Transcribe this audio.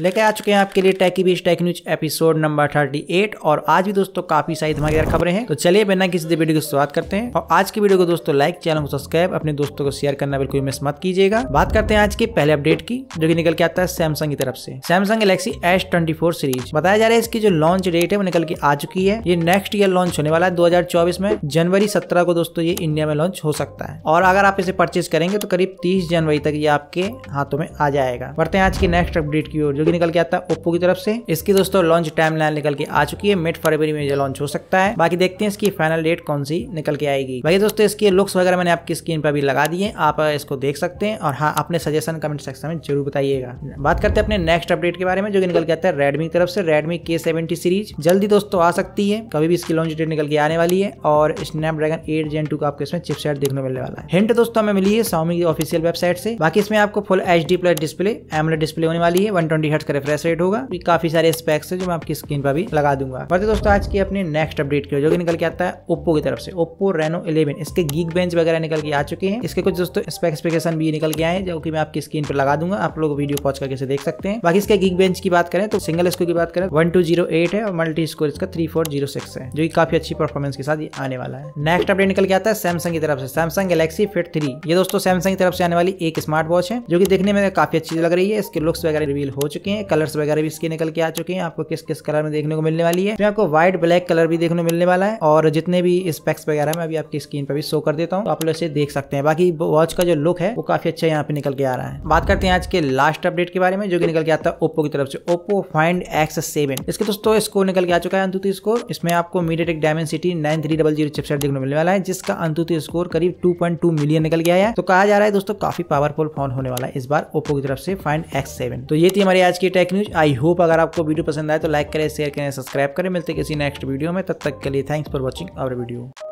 लेके आ चुके हैं आपके लिए टैकी बीच टेक न्यूज एपिसोड नंबर 38 और आज भी दोस्तों काफी सारी धमाकेदार खबरें हैं तो चलिए बिना किसी दे वीडियो की शुरुआत करते हैं और आज की वीडियो को दोस्तों लाइक चैनल को सब्सक्राइब अपने दोस्तों को शेयर करना बिल्कुल मिस मत कीजिएगा बात करते हैं आज के पहले अपडेट की जो की निकल के आता है सैमसंग की तरफ से सैमसंग गलेक्सी एस सीरीज बताया जा रहा है इसकी जो लॉन्च डेट है वो निकल के आ चुकी है ये नेक्स्ट ईयर लॉन्च होने वाला है दो में जनवरी सत्रह को दोस्तों ये इंडिया में लॉन्च हो सकता है और अगर आप इसे परचेज करेंगे तो करीब तीस जनवरी तक ये आपके हाथों में आ जाएगा बढ़ते हैं आज की नेक्स्ट अपडेट की ओर जो कि निकल के आता है ओप्पो की तरफ से इसकी दोस्तों लॉन्च टाइम लाइन निकल के आ चुकी है मिड फरवरी में लॉन्च हो सकता है बाकी देखते हैं इसकी फाइनल डेट कौन सी निकल के आएगी बाकी दोस्तों इसके लुक्स वगैरह मैंने आपकी स्क्रीन पर भी लगा दिए आप इसको देख सकते हैं और हाँ अपने सजेशन कमेंट सेक्शन में जरूर बताइएगा बात करते हैं अपने नेक्स्ट अपडेट के बारे में जो कि निकल के आता है रेडमी की तरफ से रेडमी के सीरीज जल्दी दोस्तों आ सकती है कभी भी इसकी लॉन्च डेट निकल के आने वाली है और Snapdragon eight gen two का आपको इसमें चिपसेट देखने मिलने वाला है हिंट दोस्तों हमें मिली है सौमी की ऑफिशियल वेबसाइट से बाकी इसमें आपको full H plus display AMOLED display होने वाली है वन ट्वेंटी हर्ट का रिफ्रेश रेट होगा काफी सारे स्पेक्स है जो मैं आपकी स्क्रीन पर भी लगा दूंगा बढ़ते दोस्तों आज की अपने नेक्स्ट अपडेट की जो कि निकल के आता है ओप्पो की तरफ से ओप्पो रेनो इलेवन इसके गीक बेंच वगैरह निकल के आ चुके हैं इसके कुछ दोस्तों स्पेसिफिकेशन भी निकल के आए जो कि मैं आपकी स्क्रीन पर लगा दूंगा आप लोग वीडियो पॉज करके देख सकते हैं बाकी इसके गीक बेंच की बात करें तो सिंगल स्कोर की बात करें वन टू जीरो एट है और मल्टी स्कोर इसका थ्री फोर जीरो सिक्स है जो की काफी अच्छी परफॉर्मेंस के साथ ये आने वाला है नेक्स्ट अपडेट निकल के आता है सैमसंग की तरफ से सैमसंग गैलेक्सी फिट थ्री ये दोस्तों सैमसंग की तरफ से आने वाली एक स्मार्ट वॉच है जो की देखने में काफी अच्छी लग रही है इसके लुक्स वगैरह रिवील हो चुके चुके हैं कलर्स वगैरह भी इसके निकल के आ चुके हैं आपको किस किस कलर में देखने को मिलने वाली है आपको व्हाइट ब्लैक कलर भी देखने को मिलने वाला है और जितने भी स्पेक्स वगैरह मैं अभी आपकी स्क्रीन पर भी शो कर देता हूँ तो आप लोग इसे देख सकते हैं बाकी वॉच का जो लुक है वो काफी अच्छा यहाँ पे निकल के आ रहा है बात करते हैं आज के लास्ट अपडेट के बारे में जो कि निकल के आता है ओप्पो की तरफ से ओप्पो फाइंड एक्स सेवन इसके दोस्तों स्कोर निकल के आ चुका है अंतुति स्कोर इसमें आपको tech Dimensity nine three double zero chipset देखने मिलने वाला है जिसका अंतुति स्कोर करीब टू पॉइंट टू मिलियन निकल गया है तो कहा जा रहा है दोस्तों काफी पावरफुल फोन होने वाला है इस बार ओप्पो की तरफ से फाइंड एक्स सेवन तो ये थी हमारी आज आज की टेक न्यूज आई होप अगर आपको वीडियो पसंद आए तो लाइक करें शेयर करें सब्सक्राइब करें मिलते किसी नेक्स्ट वीडियो में तब तक के लिए thanks for watching our video